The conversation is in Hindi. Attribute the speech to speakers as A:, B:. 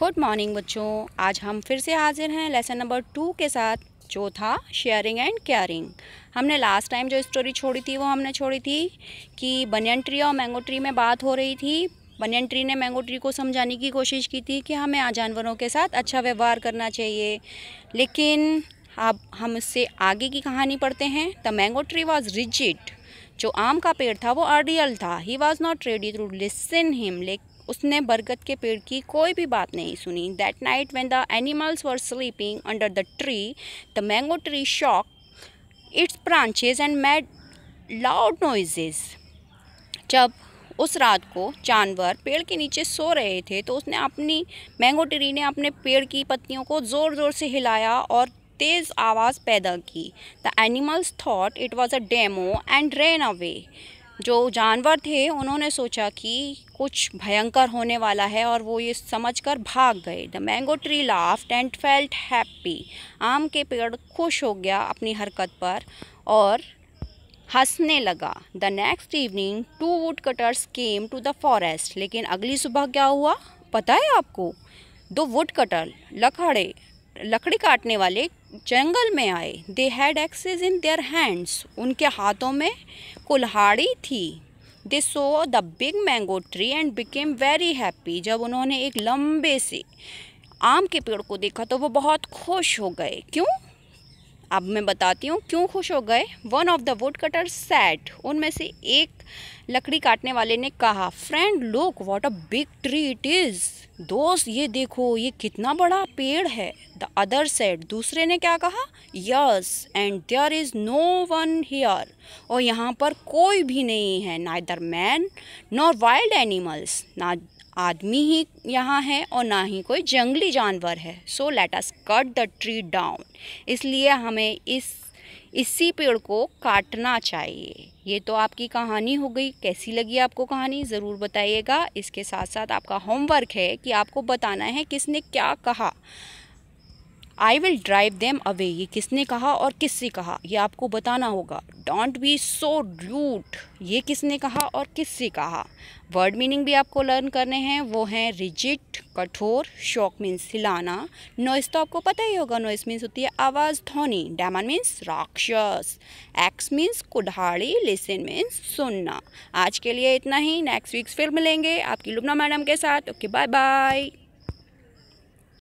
A: गुड मॉर्निंग बच्चों आज हम फिर से हाजिर हैं लेसन नंबर टू के साथ जो था शेयरिंग एंड केयरिंग हमने लास्ट टाइम जो स्टोरी छोड़ी थी वो हमने छोड़ी थी कि बनियन ट्री और मैंगो ट्री में बात हो रही थी बनियन ट्री ने मैंगो ट्री को समझाने की कोशिश की थी कि हमें जानवरों के साथ अच्छा व्यवहार करना चाहिए लेकिन अब हम इससे आगे की कहानी पढ़ते हैं the mango tree was rigid जो आम का पेड़ था वो अर्डियल था ही was not ready to listen him लेक उसने बरगद के पेड़ की कोई भी बात नहीं सुनी that night when the animals were sleeping under the tree the mango tree shook its branches and made loud noises जब उस रात को जानवर पेड़ के नीचे सो रहे थे तो उसने अपनी मैंगो ट्री ने अपने पेड़ की पत्तियों को ज़ोर ज़ोर से हिलाया और तेज़ आवाज़ पैदा की the animals thought it was a demon and ran away जो जानवर थे उन्होंने सोचा कि कुछ भयंकर होने वाला है और वो ये समझकर भाग गए the mango tree laughed and felt happy आम के पेड़ खुश हो गया अपनी हरकत पर और हंसने लगा the next evening two wood cutters came to the forest लेकिन अगली सुबह क्या हुआ पता है आपको दो वुड कटर लखड़े लकड़ी काटने वाले जंगल में आए they had axes in their hands उनके हाथों में कुल्हाड़ी थी they saw the big mango tree and became very happy जब उन्होंने एक लंबे से आम के पेड़ को देखा तो वो बहुत खुश हो गए क्यों अब मैं बताती हूँ क्यों खुश हो गए one of the wood cutter said उनमें से एक लकड़ी काटने वाले ने कहा friend look what a big tree it is दोस्त ये देखो ये कितना बड़ा पेड़ है द अदर सेट दूसरे ने क्या कहा yes and there is no one here और यहाँ पर कोई भी नहीं है ना इधर मैन नॉर वाइल्ड एनिमल्स ना आदमी ही यहाँ है और ना ही कोई जंगली जानवर है so let us cut the tree down इसलिए हमें इस इसी पेड़ को काटना चाहिए ये तो आपकी कहानी हो गई कैसी लगी आपको कहानी ज़रूर बताइएगा इसके साथ साथ आपका होमवर्क है कि आपको बताना है किसने क्या कहा I will drive them away ये किसने कहा और किससे कहा ये आपको बताना होगा डोंट बी सो ड्यूट ये किसने कहा और किससे कहा वर्ड मीनिंग भी आपको लर्न करने हैं वो हैं रिजिट कठोर शॉक मीन्स हिलाना नॉइस तो आपको पता ही होगा नॉइस मीन्स होती है आवाज़ धोनी डैमन मीन्स राक्षस एक्स मीन्स कुढ़ाड़ी लिसन मीन्स सुनना आज के लिए इतना ही नेक्स्ट वीक्स फिर मिलेंगे आपकी लुबना मैडम के साथ ओके बाय बाय